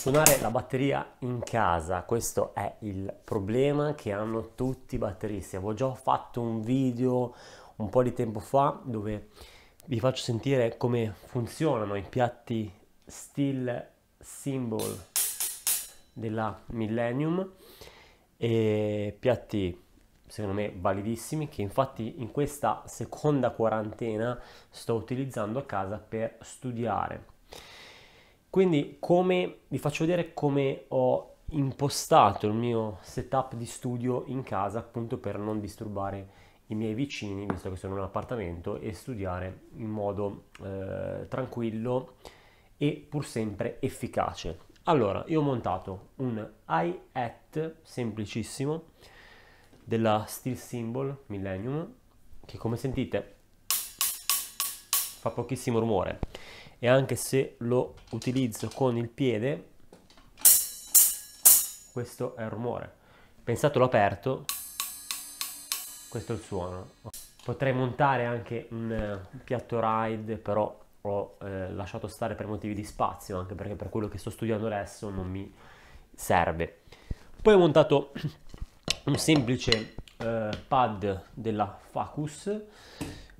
Suonare la batteria in casa, questo è il problema che hanno tutti i batteristi. Avevo già fatto un video un po' di tempo fa dove vi faccio sentire come funzionano i piatti steel symbol della Millennium e piatti secondo me validissimi che infatti in questa seconda quarantena sto utilizzando a casa per studiare quindi come, vi faccio vedere come ho impostato il mio setup di studio in casa appunto per non disturbare i miei vicini, visto che sono in un appartamento, e studiare in modo eh, tranquillo e pur sempre efficace. Allora, io ho montato un hi semplicissimo della Steel Symbol Millennium, che come sentite fa pochissimo rumore e anche se lo utilizzo con il piede questo è il rumore pensatelo aperto questo è il suono potrei montare anche eh, un piatto ride però ho eh, lasciato stare per motivi di spazio anche perché per quello che sto studiando adesso non mi serve poi ho montato un semplice eh, pad della Facus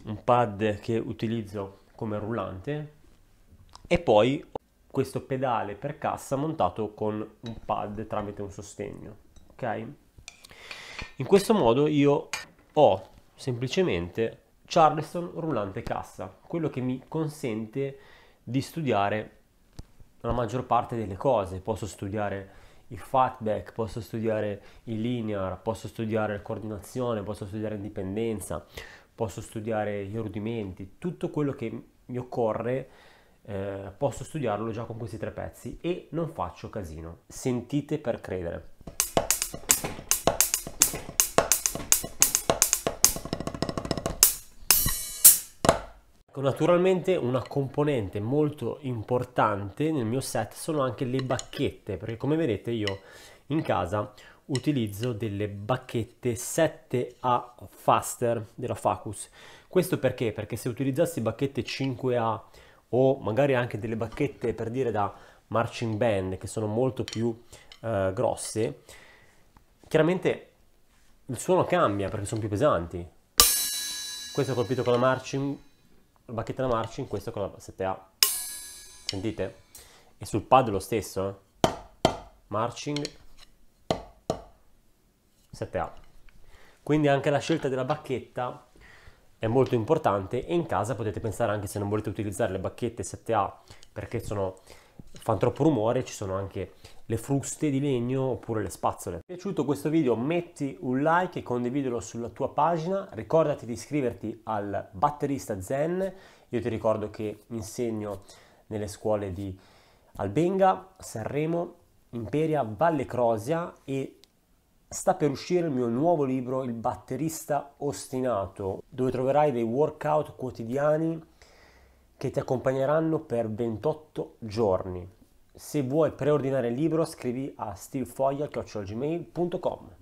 un pad che utilizzo come rullante e poi questo pedale per cassa montato con un pad tramite un sostegno ok in questo modo io ho semplicemente Charleston rullante cassa quello che mi consente di studiare la maggior parte delle cose posso studiare il fatback, posso studiare il linear, posso studiare coordinazione, posso studiare indipendenza, posso studiare i rudimenti, tutto quello che mi occorre eh, posso studiarlo già con questi tre pezzi e non faccio casino. Sentite per credere. Ecco, naturalmente una componente molto importante nel mio set sono anche le bacchette, perché come vedete io in casa utilizzo delle bacchette 7A Faster della Facus. Questo perché? Perché se utilizzassi bacchette 5A o magari anche delle bacchette per dire da marching band che sono molto più eh, grosse, chiaramente il suono cambia perché sono più pesanti. Questo è colpito con la marching, la bacchetta da marching, questo con la 7A. Sentite? E sul pad lo stesso, eh? marching 7A. Quindi anche la scelta della bacchetta è molto importante e in casa potete pensare anche se non volete utilizzare le bacchette 7A perché sono, fanno troppo rumore, ci sono anche le fruste di legno oppure le spazzole. Ti è piaciuto questo video? Metti un like e condividilo sulla tua pagina, ricordati di iscriverti al batterista Zen, io ti ricordo che insegno nelle scuole di Albenga, Sanremo, Imperia, Valle Crosia e Sta per uscire il mio nuovo libro Il batterista ostinato, dove troverai dei workout quotidiani che ti accompagneranno per 28 giorni. Se vuoi preordinare il libro scrivi a stevefoia.gmail.com